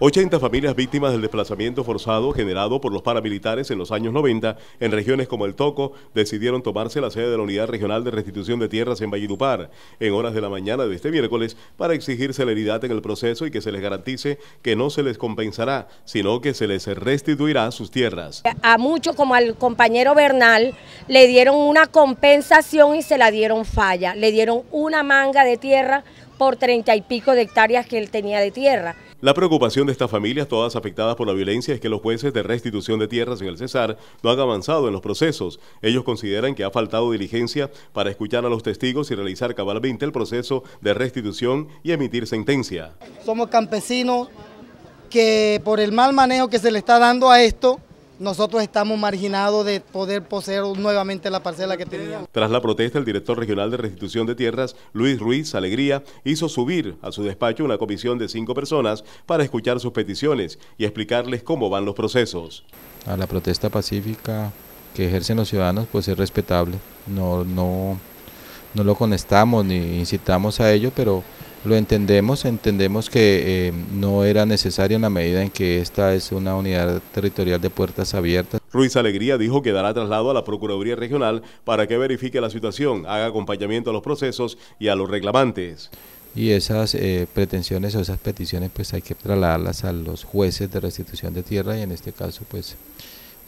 80 familias víctimas del desplazamiento forzado generado por los paramilitares en los años 90 en regiones como el Toco decidieron tomarse la sede de la Unidad Regional de Restitución de Tierras en Valledupar en horas de la mañana de este miércoles para exigir celeridad en el proceso y que se les garantice que no se les compensará, sino que se les restituirá sus tierras. A muchos, como al compañero Bernal, le dieron una compensación y se la dieron falla, le dieron una manga de tierra por treinta y pico de hectáreas que él tenía de tierra. La preocupación de estas familias, todas afectadas por la violencia, es que los jueces de restitución de tierras en el Cesar no han avanzado en los procesos. Ellos consideran que ha faltado diligencia para escuchar a los testigos y realizar cabalmente el proceso de restitución y emitir sentencia. Somos campesinos que por el mal manejo que se le está dando a esto, nosotros estamos marginados de poder poseer nuevamente la parcela que teníamos. Tras la protesta, el director regional de restitución de tierras, Luis Ruiz Alegría, hizo subir a su despacho una comisión de cinco personas para escuchar sus peticiones y explicarles cómo van los procesos. A la protesta pacífica que ejercen los ciudadanos, pues es respetable. No, no, no lo conectamos ni incitamos a ello, pero lo entendemos, entendemos que eh, no era necesario en la medida en que esta es una unidad territorial de puertas abiertas. Ruiz Alegría dijo que dará traslado a la Procuraduría Regional para que verifique la situación, haga acompañamiento a los procesos y a los reclamantes. Y esas eh, pretensiones o esas peticiones pues hay que trasladarlas a los jueces de restitución de tierra y en este caso pues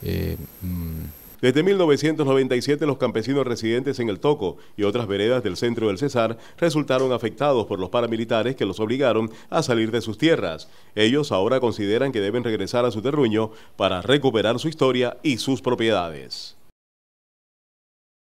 eh, mm, desde 1997 los campesinos residentes en el Toco y otras veredas del centro del Cesar resultaron afectados por los paramilitares que los obligaron a salir de sus tierras. Ellos ahora consideran que deben regresar a su terruño para recuperar su historia y sus propiedades.